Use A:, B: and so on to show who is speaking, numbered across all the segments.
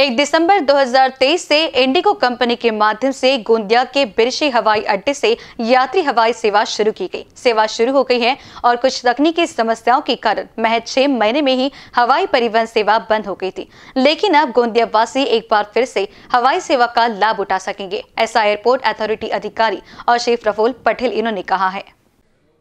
A: 1 दिसंबर 2023 से Indigo company के माध्यम से गोंदिया के बिरशी हवाई अड्डे से यात्री हवाई सेवा शुरू की गई सेवा शुरू हो गई है और कुछ तकनीकी समस्याओं के कारण महज छह महीने में ही हवाई परिवहन सेवा बंद हो गई थी लेकिन अब गोंदिया वासी एक बार फिर से हवाई सेवा का लाभ उठा सकेंगे ऐसा एयरपोर्ट अथॉरिटी अधिकारी और श्री प्रफुल पटेल इन्होंने कहा है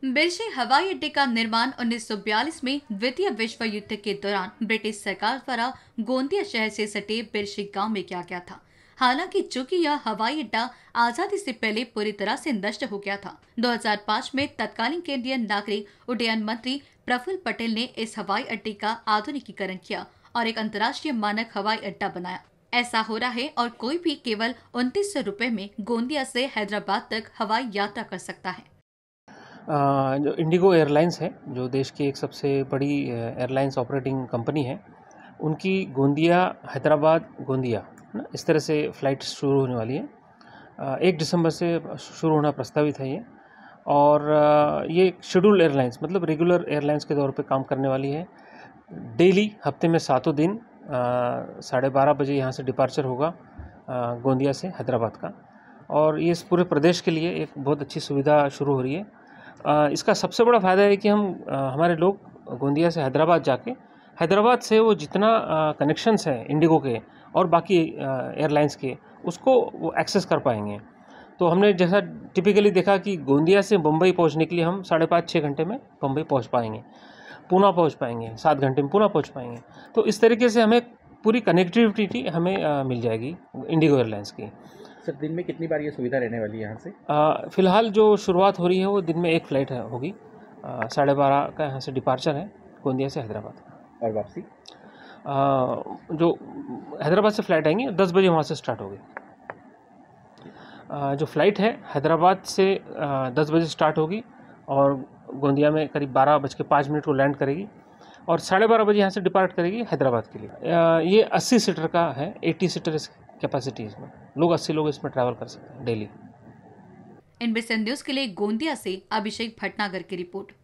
A: बेल्जिंग हवाई अड्डे का निर्माण 1942 में द्वितीय विश्व युद्ध के दौरान ब्रिटिश सरकार द्वारा गोंदिया शहर से सटे बेल्शिंग गांव में किया गया था हालांकि चूंकि यह हवाई अड्डा आजादी से पहले पूरी तरह से नष्ट हो गया था 2005 में तत्कालीन केंद्रीय नागरिक उड्डयन मंत्री प्रफुल्ल पटेल ने इस हवाई अड्डे का आधुनिकीकरण किया और एक अंतर्राष्ट्रीय मानक हवाई अड्डा बनाया ऐसा हो रहा है और कोई भी केवल उनतीस सौ में गोंदिया से हैदराबाद तक हवाई यात्रा कर सकता है
B: जो इंडिगो एयरलाइंस है जो देश की एक सबसे बड़ी एयरलाइंस ऑपरेटिंग कंपनी है उनकी गोंदिया हैदराबाद गोंदिया ना इस तरह से फ़्लाइट शुरू होने वाली है एक दिसंबर से शुरू होना प्रस्तावित है ये और ये शेड्यूल एयरलाइंस मतलब रेगुलर एयरलाइंस के तौर पे काम करने वाली है डेली हफ्ते में सातों दिन साढ़े बारह बजे यहाँ से डिपार्चर होगा गोंदिया से हैदराबाद का और ये इस पूरे प्रदेश के लिए एक बहुत अच्छी सुविधा शुरू हो रही है इसका सबसे बड़ा फ़ायदा है कि हम हमारे लोग गोंदिया से हैदराबाद जाके हैदराबाद से वो जितना कनेक्शंस हैं इंडिगो के और बाकी एयरलाइंस के उसको वो एक्सेस कर पाएंगे तो हमने जैसा टिपिकली देखा कि गोंदिया से मुंबई पहुंचने के लिए हम साढ़े पाँच छः घंटे में मुंबई पहुंच पाएंगे पूना पहुंच पाएंगे सात घंटे में पूना पहुंच पाएंगे तो इस तरीके से हमें पूरी कनेक्टिविटी हमें मिल जाएगी इंडिगो एयरलाइंस की सर दिन में कितनी बार ये सुविधा रहने वाली है यहाँ से फ़िलहाल जो शुरुआत हो रही है वो दिन में एक फ़्लाइट होगी साढ़े बारह का यहाँ से डिपार्चर है गोंदिया से हैदराबाद और वापसी जो हैदराबाद से फ़्लाइट आएंगी दस बजे वहाँ से स्टार्ट होगी जो फ़्लाइट है हैदराबाद से दस बजे स्टार्ट होगी और गोंदिया में करीब बारह बज के पाँच मिनट को लैंड करेगी और साढ़े बारह बजे यहाँ से डिपार्ट करेगी हैदराबाद के लिए ये अस्सी सीटर का है एट्टी सीटर इसकी कैपेसिटी इसमें लोग अस्सी लोग इसमें ट्रैवल कर सकते हैं डेली
A: इन न्यूज़ के लिए गोंदिया से अभिषेक भटनागर की रिपोर्ट